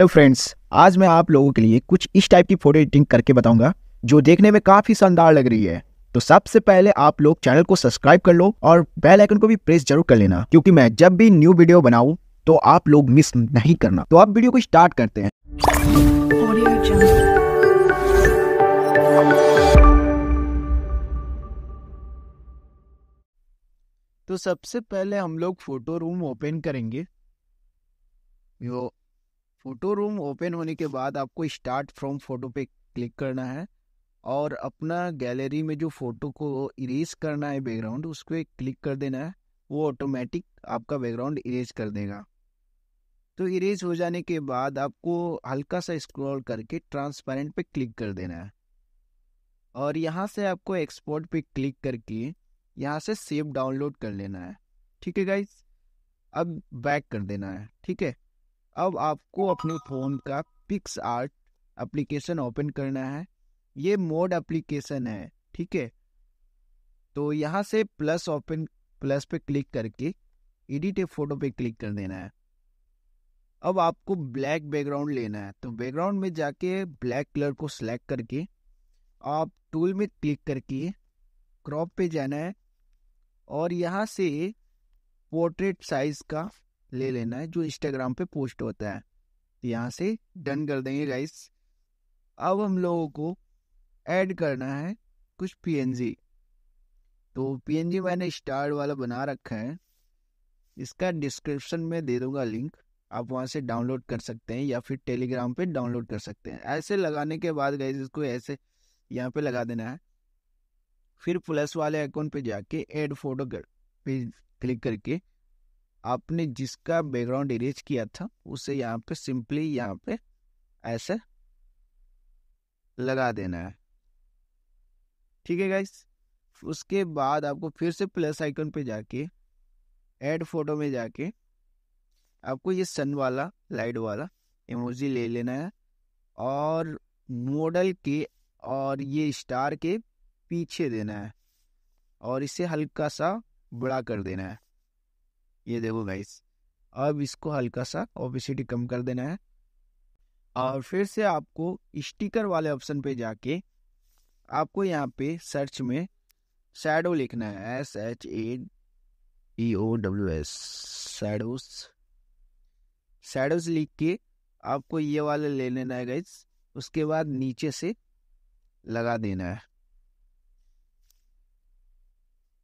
hello friends आज मैं आप लोगों के लिए कुछ इस टाइप की फोटो एडिटिंग करके बताऊंगा जो देखने में काफ़ी शानदार लग रही है तो सबसे पहले आप लोग चैनल को सब्सक्राइब कर लो और बेल आइकन को भी प्रेस जरूर कर लेना क्योंकि मैं जब भी न्यू वीडियो बनाऊं तो आप लोग मिस नहीं करना तो आप वीडियो को स्टार्ट करते हैं तो सबसे पहले हम लोग फोटो रूम ओपन करेंगे फोटो रूम ओपन होने के बाद आपको स्टार्ट फ्रॉम फोटो पे क्लिक करना है और अपना गैलरी में जो फोटो को इरेज करना है बैकग्राउंड उसको एक क्लिक कर देना है वो ऑटोमेटिक आपका बैकग्राउंड इरेज कर देगा तो इरेज हो जाने के बाद आपको हल्का सा स्क्रॉल करके ट्रांसपेरेंट पे क्लिक कर देना है और यहाँ से आपको एक्सपोर्ट पे क्लिक करके यहाँ से सेव डाउनलोड कर लेना है ठीक है गाइज अब बैक कर देना है ठीक है अब आपको अपने फ़ोन का पिक्स आर्ट एप्लीकेशन ओपन करना है ये मोड एप्लीकेशन है ठीक है तो यहाँ से प्लस ओपन प्लस पे क्लिक करके एडिट ए फोटो पे क्लिक कर देना है अब आपको ब्लैक बैकग्राउंड लेना है तो बैकग्राउंड में जाके ब्लैक कलर को सिलेक्ट करके आप टूल में क्लिक करके क्रॉप पे जाना है और यहाँ से पोर्ट्रेट साइज का ले लेना है जो इंस्टाग्राम पे पोस्ट होता है यहाँ से डन कर देंगे गाइस अब हम लोगों को ऐड करना है कुछ पीएनजी तो पीएनजी मैंने स्टार वाला बना रखा है इसका डिस्क्रिप्शन में दे दूंगा लिंक आप वहाँ से डाउनलोड कर सकते हैं या फिर टेलीग्राम पे डाउनलोड कर सकते हैं ऐसे लगाने के बाद गए इसको ऐसे यहाँ पे लगा देना है फिर प्लस वाले अकाउंट पे जाके ऐड फोटो कर पे क्लिक करके आपने जिसका बैकग्राउंड इरेज किया था उसे यहाँ पे सिंपली यहाँ पे ऐसे लगा देना है ठीक है गाइस उसके बाद आपको फिर से प्लस आइकन पे जाके ऐड फोटो में जाके आपको ये सन वाला लाइट वाला इमोजी ले लेना है और मॉडल के और ये स्टार के पीछे देना है और इसे हल्का सा बड़ा कर देना है ये देखो गाइस अब इसको हल्का सा ओबिसिटी कम कर देना है और फिर से आपको स्टिकर वाले ऑप्शन पे जाके आपको यहाँ पे सर्च में शैडो लिखना है S H A E O W S shadows shadows लिख के आपको ये वाले ले लेना है गाइस उसके बाद नीचे से लगा देना है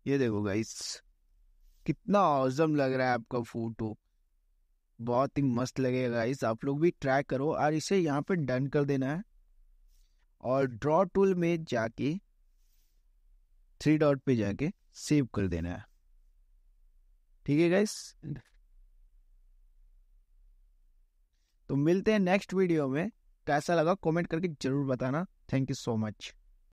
ये देखो गाइस कितना औजम लग रहा है आपका फोटो बहुत ही मस्त लगेगा इस आप लोग भी ट्राई करो और इसे यहाँ पे डन कर देना है और ड्रॉ टूल में जाके थ्री डॉट पे जाके सेव कर देना है ठीक है गाइस तो मिलते हैं नेक्स्ट वीडियो में कैसा लगा कमेंट करके जरूर बताना थैंक यू सो मच